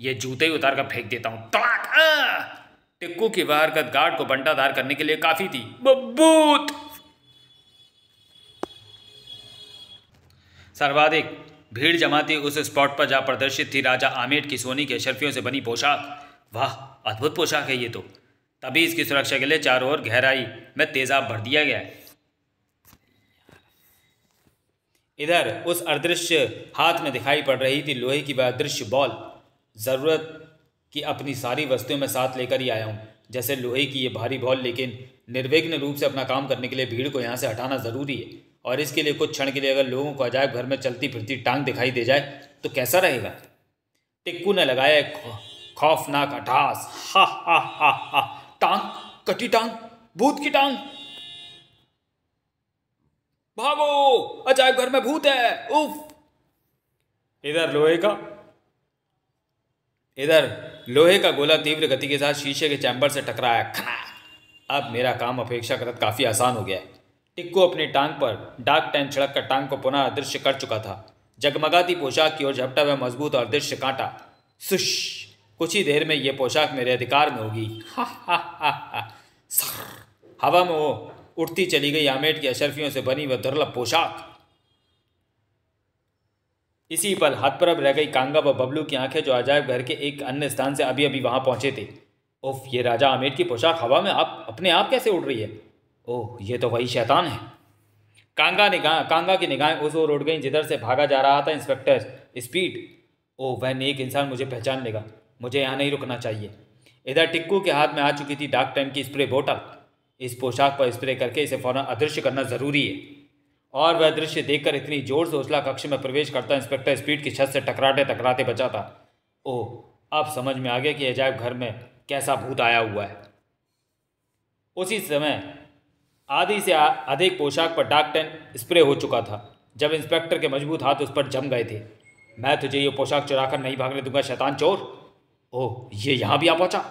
ये जूते ही उतार कर फेंक देता हूँ टिक्कू की बाहर का गार्ड को बंटाधार करने के लिए काफ़ी थी बबूत सर्वाधिक भीड़ जमाती उस स्पॉट पर जा प्रदर्शित थी राजा आमेर की सोनी के शर्फियों से बनी पोशाक वाह अद्भुत पोशाक है ये तो तभी इसकी सुरक्षा के लिए चारों ओर गहराई में तेजाब भर दिया गया है इधर उस अदृश्य हाथ में दिखाई पड़ रही थी लोहे की वह अदृश्य बॉल ज़रूरत की अपनी सारी वस्तुओं में साथ लेकर ही आया हूँ जैसे लोहे की ये भारी बॉल लेकिन निर्विघ्न रूप से अपना काम करने के लिए भीड़ को यहाँ से हटाना ज़रूरी है और इसके लिए कुछ क्षण के लिए अगर लोगों को अजायब घर में चलती फिरती टांग दिखाई दे जाए तो कैसा रहेगा टिक्कू ने लगाया खौफनाक अठास हा हा हा हा टांग कटी टांग भूत की टांग भागो अजायब घर में भूत है उफ इधर लोहे का इधर लोहे का गोला तीव्र गति के साथ शीशे के चैम्बर से टकराया खना अब मेरा काम अपेक्षाकृत काफ़ी आसान हो गया है टिक्कू अपनी टांग पर डाक टैन छिड़क कर टांग को पुनः अदृश्य कर चुका था जगमगाती पोशाक की ओर झपटा हुआ मजबूत और अदृश्य कांटा सुश कुछ ही देर में यह पोशाक मेरे अधिकार में होगी हा हा हा हा हवा में वो उठती चली गई आमेट की अशरफियों से बनी वह दुर्लभ पोशाक इसी पल हाथ अब रह गई कांगा व बबलू की आंखें जो अजायब घर के एक अन्य स्थान से अभी अभी वहां पहुंचे थे ओफ ये राजा आमेट की पोशाक हवा में आप अपने आप कैसे उड़ रही है ओह ये तो वही शैतान है कांगा निगाह कांगा की निगाहें उस ओर उड़ गई जिधर से भागा जा रहा था इंस्पेक्टर स्पीड ओह वह नेक इंसान मुझे पहचान लेगा मुझे यहाँ नहीं रुकना चाहिए इधर टिक्कू के हाथ में आ चुकी थी डाक टाइम की स्प्रे बोटल इस पोशाक पर स्प्रे करके इसे फौरन अदृश्य करना ज़रूरी है और वह दृश्य देखकर इतनी जोर से उछला कक्ष में प्रवेश करता इंस्पेक्टर स्पीड की छत से टकराते टकराते बचा था ओह अब समझ में आ गया कि अजायब घर में कैसा भूत आया हुआ है उसी समय आधी से अधिक पोशाक पर डाक टेन स्प्रे हो चुका था जब इंस्पेक्टर के मजबूत हाथ उस पर जम गए थे मैं तुझे ये पोशाक चुराकर नहीं भागने दूंगा शैतान चोर ओह ये यहाँ भी आ पहुँचा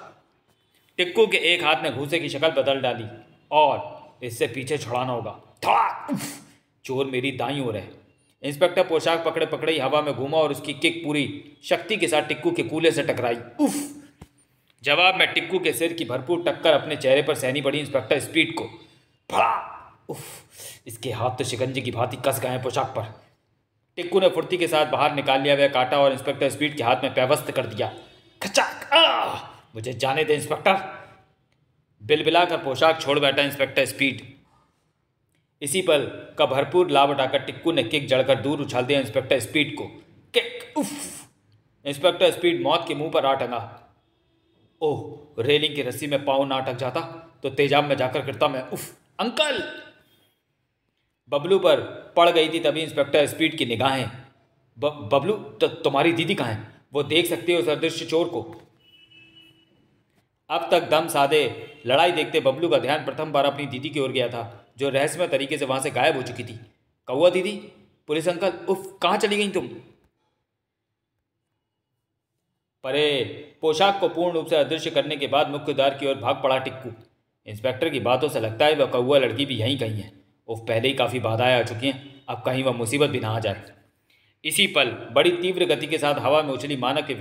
टिक्कू के एक हाथ में घूसे की शक्ल बदल डाली और इससे पीछे छुड़ाना होगा था चोर मेरी दाई ओर है इंस्पेक्टर पोशाक पकड़े पकड़े ही हवा में घूमा और उसकी किक पूरी शक्ति के साथ टिक्कू के कूले से टकराई उफ जवाब में टिक्कू के सिर की भरपूर टक्कर अपने चेहरे पर सहनी पड़ी इंस्पेक्टर स्पीड को भड़ा उफ इसके हाथ तो शिकंजे की भांति कस गए हैं पोशाक पर टिक्कू ने फुर्ती के साथ बाहर निकाल लिया वह काटा और इंस्पेक्टर स्पीड के हाथ में पेवस्त कर दिया खचाक मुझे जाने दे इंस्पेक्टर कर पोशाक छोड़ बैठा इंस्पेक्टर स्पीड इसी पल का भरपूर लाभ उठाकर टिक्कू ने किक जड़कर दूर उछाल दिया इंस्पेक्टर स्पीड को किक उफ इंस्पेक्टर स्पीड मौत के मुंह पर आ टंगा ओह रेलिंग की रस्सी में पाँव ना अटक जाता तो तेजाब में जाकर गिरता मैं उफ अंकल बबलू पर पड़ गई थी तभी इंस्पेक्टर स्पीड की निगाहें बबलू तुम्हारी दीदी कहाँ है वो देख सकती है उस अदृश्य चोर को अब तक दम साधे लड़ाई देखते बबलू का ध्यान प्रथम बार अपनी दीदी की ओर गया था जो रहस्यमय तरीके से वहां से गायब हो चुकी थी कौआ दीदी पुलिस अंकल उफ कहाँ चली गई तुम परे पोशाक को पूर्ण रूप से अदृश्य करने के बाद मुख्यद्वार की ओर भाग पड़ा टिक्कू इंस्पेक्टर की बातों से लगता है वह कौआ लड़की भी यहीं कहीं है उफ पहले ही काफ़ी बाधाएं आ चुकी हैं अब कहीं वह मुसीबत भी ना आ जाए इसी पल बड़ी तीव्र गति के साथ हवा में उछली मानक के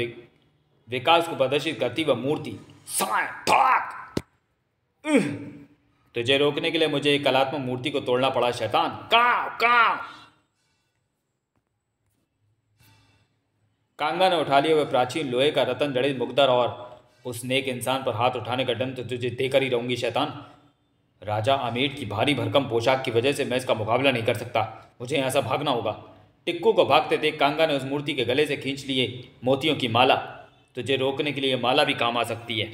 विकास को प्रदर्शित करती वह मूर्ति तुझे रोकने के लिए मुझे एक कलात्मक मूर्ति को तोड़ना पड़ा शैतान काव काव कांगा ने उठा लिया वह प्राचीन लोहे का रतन जड़ित मुकदर और उस नेक इंसान पर हाथ उठाने का दंड तो तुझे देकर ही रहूंगी शैतान राजा आमिर की भारी भरकम पोशाक की वजह से मैं इसका मुकाबला नहीं कर सकता मुझे यहां से भागना होगा टिक्कू को भागते देख कांगा ने उस मूर्ति के गले से खींच लिए मोतियों की माला तुझे रोकने के लिए माला भी काम आ सकती है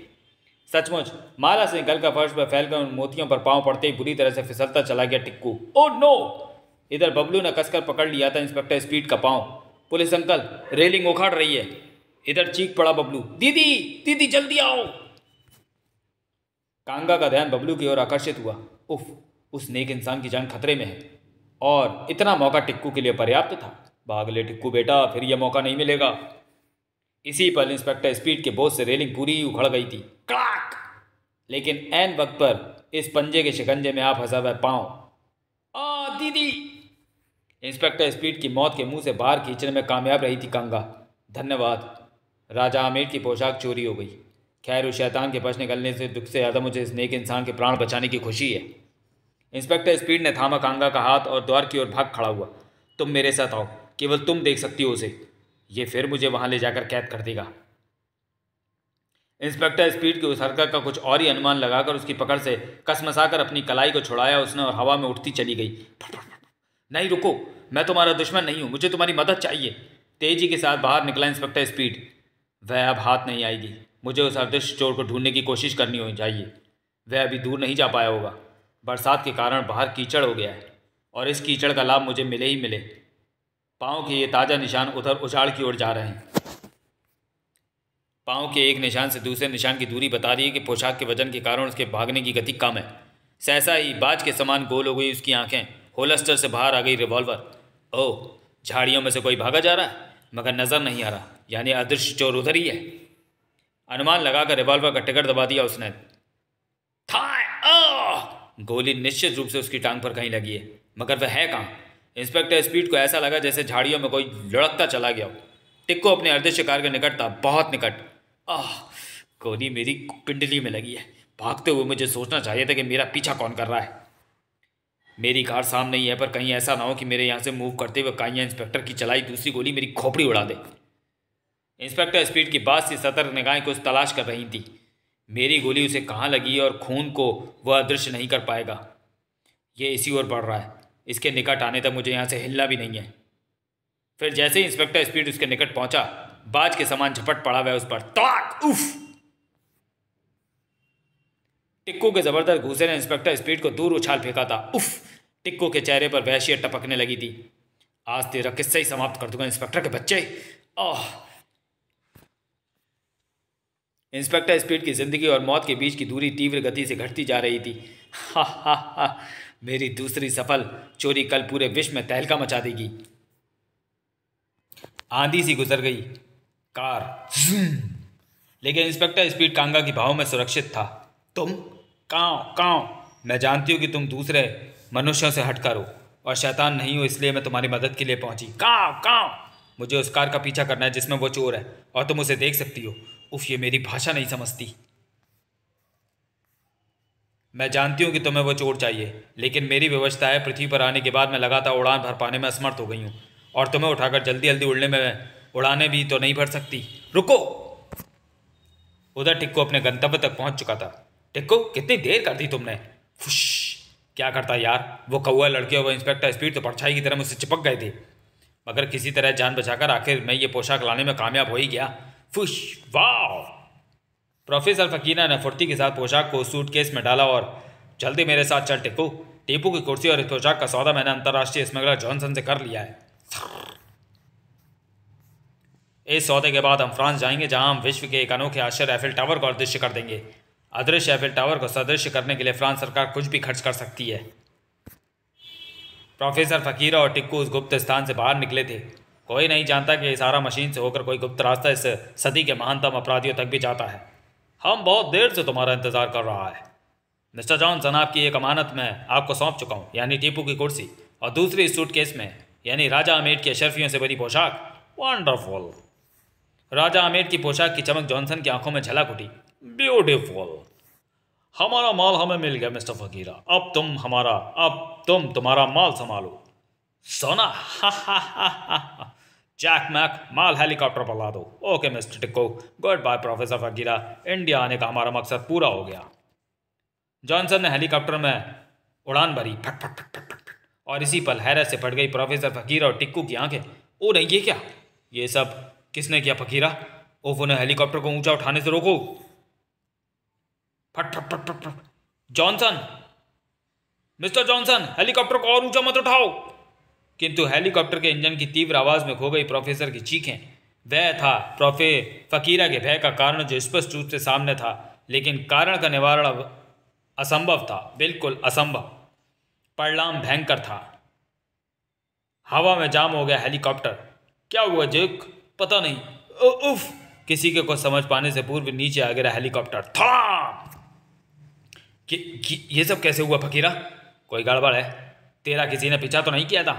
सचमुच माला से गल का फर्श पर फैलकर उन मोतियों पर पांव पड़ते ही बुरी तरह से फिसलता चला गया टिक्कू ओ नो इधर बबलू ने कसकर पकड़ लिया था इंस्पेक्टर स्पीड का पांव पुलिस अंकल रेलिंग उखाड़ रही है इधर चीख पड़ा बबलू दीदी दीदी जल्दी आओ कांगा का ध्यान बबलू की ओर आकर्षित हुआ उफ उस नेक इंसान की जान खतरे में है और इतना मौका टिक्कू के लिए पर्याप्त था भाग ले टिक्कू बेटा फिर यह मौका नहीं मिलेगा इसी पर इंस्पेक्टर स्पीड के बोझ से रेलिंग पूरी उखड़ गई थी क्लाक लेकिन एन वक्त पर इस पंजे के शिकंजे में आप फंसा हुआ पाओ आ दीदी इंस्पेक्टर स्पीड की मौत के मुंह से बाहर खींचने में कामयाब रही थी कंगा धन्यवाद राजा आमिर की पोशाक चोरी हो गई खैर उस शैतान के बच निकलने से दुख से ज़्यादा मुझे इस नेक इंसान के प्राण बचाने की खुशी है इंस्पेक्टर स्पीड ने थामा कांगा का हाथ और द्वार की ओर भाग खड़ा हुआ तुम मेरे साथ आओ केवल तुम देख सकती हो उसे ये फिर मुझे वहाँ ले जाकर कैद कर देगा इंस्पेक्टर स्पीड की उस हरकत का कुछ और ही अनुमान लगाकर उसकी पकड़ से कसमसाकर अपनी कलाई को छुड़ाया उसने और हवा में उठती चली गई नहीं रुको मैं तुम्हारा दुश्मन नहीं हूँ मुझे तुम्हारी मदद चाहिए तेजी के साथ बाहर निकला इंस्पेक्टर स्पीड वह अब हाथ नहीं आएगी मुझे उस अदृश्य चोर को ढूंढने की कोशिश करनी हो चाहिए वह अभी दूर नहीं जा पाया होगा बरसात के कारण बाहर कीचड़ हो गया है और इस कीचड़ का लाभ मुझे मिले ही मिले पाँव के ये ताज़ा निशान उधर उछाड़ की ओर जा रहे हैं पाँव के एक निशान से दूसरे निशान की दूरी बता रही है कि पोशाक के वजन के कारण उसके भागने की गति कम है सहसा ही बाज के समान गोल हो गई उसकी आंखें होलस्टर से बाहर आ गई रिवॉल्वर ओ झाड़ियों में से कोई भागा जा रहा है मगर नज़र नहीं आ रहा यानी अदृश्य चोर उधर ही है अनुमान लगाकर रिवॉल्वर का टिकट दबा दिया उसने था गोली निश्चित रूप से उसकी टांग पर कहीं लगी है मगर वह है कहाँ इंस्पेक्टर स्पीड को ऐसा लगा जैसे झाड़ियों में कोई लड़कता चला गया हो टिक्को अपने अर्ध शिकार के निकट था बहुत निकट आह गोली मेरी पिंडली में लगी है भागते हुए मुझे सोचना चाहिए था कि मेरा पीछा कौन कर रहा है मेरी कार सामने ही है पर कहीं ऐसा ना हो कि मेरे यहाँ से मूव करते हुए काइया इंस्पेक्टर की चलाई दूसरी गोली मेरी खोपड़ी उड़ा दे इंस्पेक्टर स्पीड की बात से सतर्क निगाहें कुछ तलाश कर रही थी मेरी गोली उसे कहाँ लगी और खून को वह अदृश्य नहीं कर पाएगा ये इसी ओर बढ़ रहा है इसके निकट आने तक मुझे यहाँ से हिलना भी नहीं है फिर जैसे ही इंस्पेक्टर स्पीड उसके निकट पहुंचा बाज के समान झपट पड़ा हुआ उस पर ताक उफ टिक्कू के जबरदस्त घूसे ने इंस्पेक्टर स्पीड को दूर उछाल फेंका था उफ टिक्कू के चेहरे पर वैश्य टपकने लगी थी आज तेरा किस्सा ही समाप्त कर दूंगा इंस्पेक्टर के बच्चे ओह इंस्पेक्टर स्पीड की जिंदगी और मौत के बीच की दूरी तीव्र गति से घटती जा रही थी हा हा हा मेरी दूसरी सफल चोरी कल पूरे विश्व में तहलका मचा देगी आंधी सी गुजर गई कार लेकिन इंस्पेक्टर स्पीड कांगा की भाव में सुरक्षित था तुम काँव काँव मैं जानती हूँ कि तुम दूसरे मनुष्यों से हट करो और शैतान नहीं हो इसलिए मैं तुम्हारी मदद के लिए पहुँची काँव काँव मुझे उस कार का पीछा करना है जिसमें वो चोर है और तुम उसे देख सकती हो उफ ये मेरी भाषा नहीं समझती मैं जानती हूँ कि तुम्हें वो चोट चाहिए लेकिन मेरी व्यवस्था है पृथ्वी पर आने के बाद मैं लगातार उड़ान भर पाने में असमर्थ हो गई हूँ और तुम्हें उठाकर जल्दी जल्दी उड़ने में उड़ाने भी तो नहीं भर सकती रुको उधर टिक्को अपने गंतव्य तक पहुँच चुका था टिक्को कितनी देर कर दी तुमने खुश क्या करता यार वो कौआ लड़के और इंस्पेक्टर स्पीड तो परछाई की तरह मुझसे चिपक गए थे मगर किसी तरह जान बचाकर आखिर मैं ये पोशाक लाने में कामयाब हो ही गया फुश वाह प्रोफेसर फकीरा ने फुर्ती के साथ पोशाक को सूटकेस में डाला और जल्दी मेरे साथ चल टिपू टीपू की कुर्सी और इस पोशाक का सौदा मैंने अंतर्राष्ट्रीय स्मगलर जॉनसन से कर लिया है इस सौदे के बाद हम फ्रांस जाएंगे जहां हम विश्व के एक अनोखे आश्चर्य एफिल टावर को अदृश्य कर देंगे अदृश्य एफिल टावर को सदृश्य करने के लिए फ्रांस सरकार कुछ भी खर्च कर सकती है प्रोफेसर फकीरा और टिक्कू उस गुप्त स्थान से बाहर निकले थे कोई नहीं जानता कि सारा मशीन से होकर कोई गुप्त रास्ता इस सदी के महानतम अपराधियों तक भी जाता है हम बहुत देर से तुम्हारा इंतज़ार कर रहा है मिस्टर जॉनसन आपकी एक अमानत मैं आपको सौंप चुका हूँ यानी टीपू की कुर्सी और दूसरी सूट केस में यानी राजा आमेर की अशरफियों से बनी पोशाक वंडरफुल राजा आमेर की पोशाक की चमक जॉनसन की आंखों में झलक उठी ब्यूटीफुल हमारा माल हमें मिल गया मिस्टर फकीरा अब तुम हमारा अब तुम तुम्हारा माल संभालो सोना हा हा हा हा जैक मैक माल हेलीकॉप्टर पर ला दो ओके मिस्टर टिक्को goodbye professor Fakira India आने का हमारा मकसद पूरा हो गया जॉनसन ने हेलीकॉप्टर में उड़ान भरी फट फट फट फट फट और इसी पल हैरत से फट गई प्रोफेसर फकीरा और टिक्कू की आंखें ओ नहीं ये क्या ये सब किसने किया फकीरा ओफ उन्हें हेलीकॉप्टर को ऊंचा उठाने से रोको फट फट फट फट फट जॉनसन मिस्टर जॉनसन हेलीकॉप्टर को और ऊंचा मत उठाओ किंतु हेलीकॉप्टर के इंजन की तीव्र आवाज़ में खो गई प्रोफेसर की चीखें वह था प्रोफे फ़कीरा के भय का कारण जो स्पष्ट रूप से सामने था लेकिन कारण का निवारण अब असंभव था बिल्कुल असंभव परिणाम भयंकर था हवा में जाम हो गया हेलीकॉप्टर क्या हुआ जेक पता नहीं उफ किसी के कुछ समझ पाने से पूर्व नीचे आ गया हेलीकॉप्टर था ये सब कैसे हुआ फकीरा कोई गड़बड़ है तेरा किसी ने पीछा तो नहीं किया था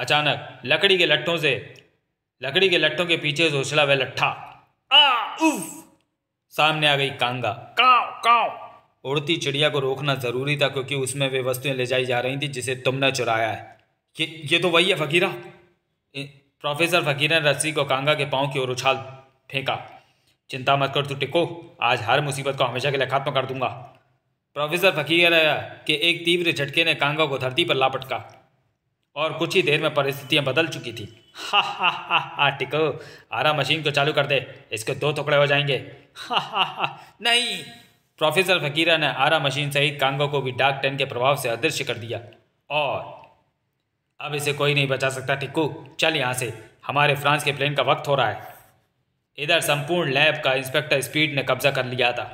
अचानक लकड़ी के लट्ठों से लकड़ी के लट्ठों के पीछे से उछला वह लट्ठा आ उफ सामने आ गई कांगा काव काव उड़ती चिड़िया को रोकना ज़रूरी था क्योंकि उसमें वे वस्तुएं ले जाई जा रही थी जिसे तुमने चुराया है ये ये तो वही है फकीरा प्रोफेसर फकीर ने रस्सी को कांगा के पाँव की ओर उछाल फेंका चिंता मत कर तू टिको आज हर मुसीबत को हमेशा के लिए खत्म कर दूंगा प्रोफेसर फकीर के एक तीव्र झटके ने कांगा को धरती पर लापटका और कुछ ही देर में परिस्थितियां बदल चुकी थी हा हा हा हा टिको आरा मशीन को चालू कर दे इसके दो टुकड़े हो जाएंगे हा हा हा नहीं प्रोफेसर फकीरा ने आरा मशीन सहित कांगो को भी डाक टेन के प्रभाव से अदृश्य कर दिया और अब इसे कोई नहीं बचा सकता टिक्कू चल यहाँ से हमारे फ्रांस के प्लेन का वक्त हो रहा है इधर संपूर्ण लैब का इंस्पेक्टर स्पीड ने कब्जा कर लिया था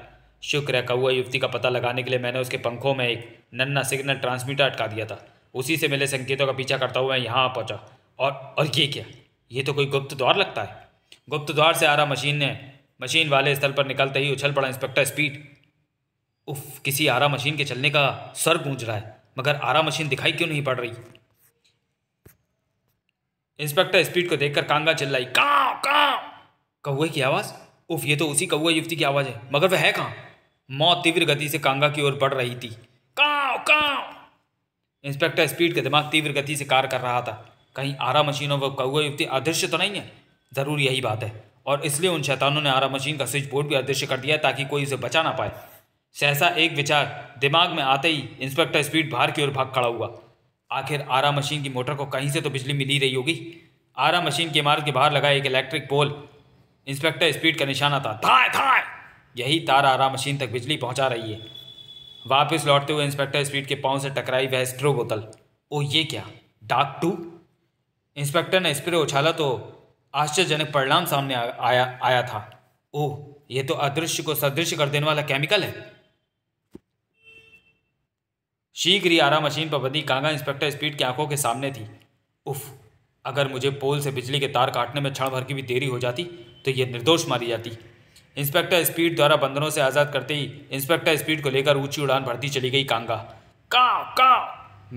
शुक्र है कौआ युवती का पता लगाने के लिए मैंने उसके पंखों में एक नन्ना सिग्नल ट्रांसमीटर अटका दिया था उसी से मिले संकेतों का पीछा करता हुआ यहाँ आ पहुँचा और और ये क्या ये तो कोई गुप्त द्वार लगता है गुप्त द्वार से आरा मशीन ने मशीन वाले स्थल पर निकलते ही उछल पड़ा इंस्पेक्टर स्पीड उफ किसी आरा मशीन के चलने का सर गूंज रहा है मगर आरा मशीन दिखाई क्यों नहीं पड़ रही इंस्पेक्टर स्पीड को देखकर कांगा चिल्लाई का का कौए की आवाज़ उफ ये तो उसी कौए युवती की आवाज़ है मगर वह है कहाँ मौत तीव्र गति से कांगा की ओर बढ़ रही थी का काव इंस्पेक्टर स्पीड का दिमाग तीव्र गति से कार्य कर रहा था कहीं आरा मशीनों व कौआ युक्ति अदृश्य तो नहीं है ज़रूर यही बात है और इसलिए उन शैतानों ने आरा मशीन का स्विच बोर्ड भी अदृश्य कर दिया ताकि कोई उसे बचा ना पाए सहसा एक विचार दिमाग में आते ही इंस्पेक्टर स्पीड बाहर की ओर भाग खड़ा हुआ आखिर आरा मशीन की मोटर को कहीं से तो बिजली मिली रही होगी आरा मशीन की इमारत के बाहर लगा एक इलेक्ट्रिक पोल इंस्पेक्टर स्पीड का निशाना था थाए थाए यही तार आरा मशीन तक बिजली पहुंचा रही है वापस लौटते हुए इंस्पेक्टर स्पीड के पाँव से टकराई वह स्प्रो बोतल ओ ये क्या डाक टू इंस्पेक्टर ने स्प्रे उछाला तो आश्चर्यजनक परिणाम सामने आया आया था ओह ये तो अदृश्य को सदृश्य कर देने वाला केमिकल है शीघ्र ही आरा मशीन पर बदी कांगा इंस्पेक्टर स्पीड की आंखों के सामने थी उफ अगर मुझे पोल से बिजली के तार काटने में क्षण भर की भी देरी हो जाती तो यह निर्दोष मारी जाती इंस्पेक्टर स्पीड द्वारा बंधनों से आज़ाद करते ही इंस्पेक्टर स्पीड को लेकर ऊंची उड़ान भरती चली गई कांगा का का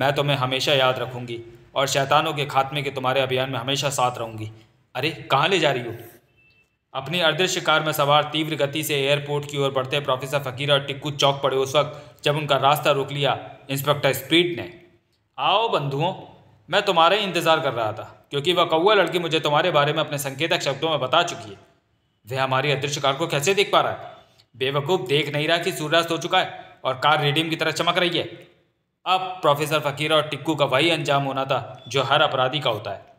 मैं तुम्हें हमेशा याद रखूंगी और शैतानों के खात्मे के तुम्हारे अभियान में हमेशा साथ रहूंगी अरे कहाँ ले जा रही हो अपनी अदृश्य कार में सवार तीव्र गति से एयरपोर्ट की ओर बढ़ते प्रोफेसर फकीर और टिक्कू चौक पड़े उस वक्त जब उनका रास्ता रोक लिया इंस्पेक्टर स्पीड ने आओ बंधुओं मैं तुम्हारा ही इंतज़ार कर रहा था क्योंकि वह कौआ लड़की मुझे तुम्हारे बारे में अपने संकेतक शब्दों में बता चुकी है वह हमारी अदृश्य कार को कैसे देख पा रहा है बेवकूफ़ देख नहीं रहा कि सूर्यास्त हो चुका है और कार रेडियम की तरह चमक रही है अब प्रोफेसर फ़कीर और टिक्कू का वही अंजाम होना था जो हर अपराधी का होता है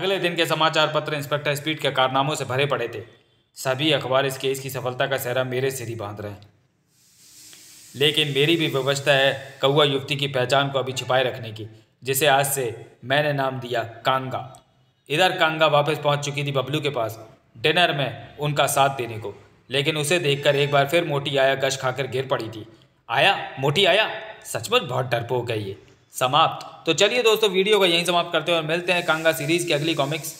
अगले दिन के समाचार पत्र इंस्पेक्टर स्पीड के कारनामों से भरे पड़े थे सभी अखबार इस केस की सफलता का सहरा मेरे सिर ही बांध रहे हैं लेकिन मेरी भी व्यवस्था है कौआ युवती की पहचान को अभी छिपाए रखने की जिसे आज से मैंने नाम दिया कांगा इधर कांगा वापस पहुंच चुकी थी बबलू के पास डिनर में उनका साथ देने को लेकिन उसे देखकर एक बार फिर मोटी आया गश खाकर गिर पड़ी थी आया मोटी आया सचमुच बहुत डरपोक है ये समाप्त तो चलिए दोस्तों वीडियो को यहीं समाप्त करते हैं और मिलते हैं कांगा सीरीज की अगली कॉमिक्स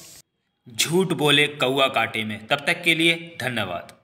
झूठ बोले कौआ काटे में तब तक के लिए धन्यवाद